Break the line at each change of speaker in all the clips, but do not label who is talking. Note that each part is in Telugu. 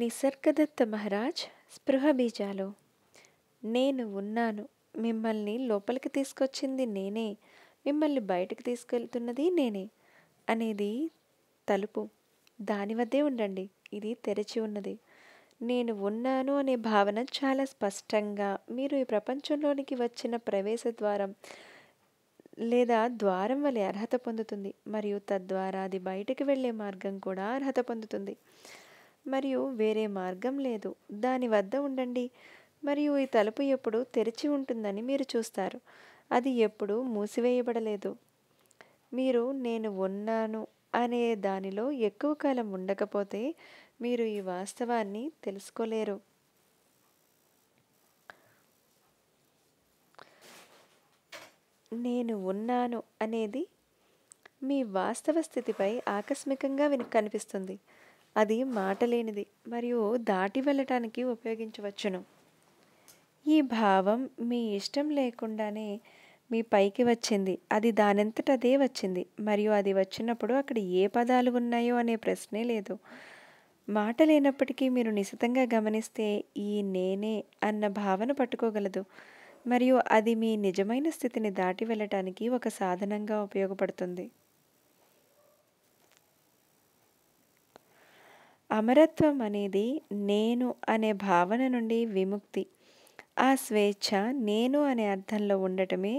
నిసర్గదత్త మహారాజ్ స్పృహ బీజాలో నేను ఉన్నాను మిమ్మల్ని లోపలికి తీసుకొచ్చింది నేనే మిమ్మల్ని బయటకు తీసుకెళ్తున్నది నేనే అనేది తలుపు దాని వద్దే ఉండండి ఇది తెరిచి ఉన్నది నేను ఉన్నాను అనే భావన చాలా స్పష్టంగా మీరు ఈ ప్రపంచంలోనికి వచ్చిన ప్రవేశ ద్వారం లేదా ద్వారం వలె అర్హత పొందుతుంది మరియు తద్వారా అది బయటకు వెళ్ళే మార్గం కూడా అర్హత పొందుతుంది మరియు వేరే మార్గం లేదు దాని వద్ద ఉండండి మరియు ఈ తలుపు ఎప్పుడు తెరిచి ఉంటుందని మీరు చూస్తారు అది ఎప్పుడు మూసివేయబడలేదు మీరు నేను ఉన్నాను అనే దానిలో ఎక్కువ కాలం ఉండకపోతే మీరు ఈ వాస్తవాన్ని తెలుసుకోలేరు నేను ఉన్నాను అనేది మీ వాస్తవ స్థితిపై ఆకస్మికంగా కనిపిస్తుంది అది మాటలేనిది మరియు దాటి వెళ్ళటానికి ఉపయోగించవచ్చును ఈ భావం మీ ఇష్టం లేకుండానే మీ పైకి వచ్చింది అది దానంతట అదే వచ్చింది మరియు అది వచ్చినప్పుడు అక్కడ ఏ పదాలు ఉన్నాయో అనే ప్రశ్నే లేదు మాట లేనప్పటికీ మీరు నిశితంగా గమనిస్తే ఈ నేనే అన్న భావన పట్టుకోగలదు మరియు అది మీ నిజమైన స్థితిని దాటి వెళ్ళటానికి ఒక సాధనంగా ఉపయోగపడుతుంది అమరత్వం అనేది నేను అనే భావన నుండి విముక్తి ఆ స్వేచ్ఛ నేను అనే అర్థంలో ఉండటమే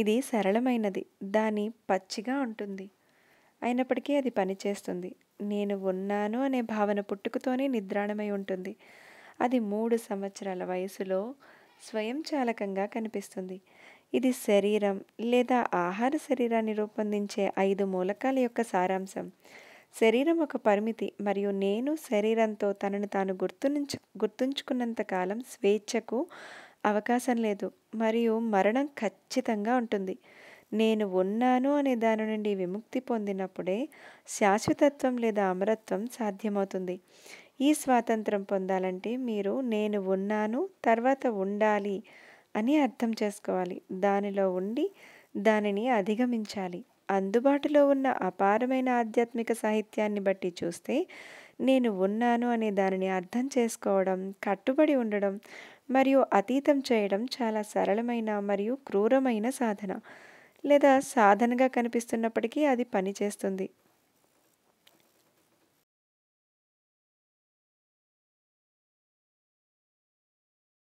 ఇది సరళమైనది దాని పచ్చిగా ఉంటుంది అయినప్పటికీ అది పనిచేస్తుంది నేను ఉన్నాను అనే భావన పుట్టుకతోనే నిద్రాణమై ఉంటుంది అది మూడు సంవత్సరాల వయసులో స్వయంచాలకంగా కనిపిస్తుంది ఇది శరీరం లేదా ఆహార శరీరాన్ని రూపొందించే ఐదు మూలకాల యొక్క సారాంశం శరీరం ఒక పరిమితి మరియు నేను శరీరంతో తనను తాను గుర్తుంచు గుర్తుంచుకున్నంతకాలం స్వేచ్ఛకు అవకాశం లేదు మరియు మరణం ఖచ్చితంగా ఉంటుంది నేను ఉన్నాను అనే దాని నుండి విముక్తి పొందినప్పుడే శాశ్వతత్వం లేదా అమరత్వం సాధ్యమవుతుంది ఈ స్వాతంత్రం పొందాలంటే మీరు నేను ఉన్నాను తర్వాత ఉండాలి అని అర్థం చేసుకోవాలి దానిలో ఉండి దానిని అధిగమించాలి అందుబాటులో ఉన్న అపారమైన ఆధ్యాత్మిక సాహిత్యాన్ని బట్టి చూస్తే నేను ఉన్నాను అనే దానిని అర్థం చేసుకోవడం కట్టుబడి ఉండడం మరియు అతీతం చేయడం చాలా సరళమైన మరియు క్రూరమైన సాధన లేదా సాధనగా కనిపిస్తున్నప్పటికీ అది పనిచేస్తుంది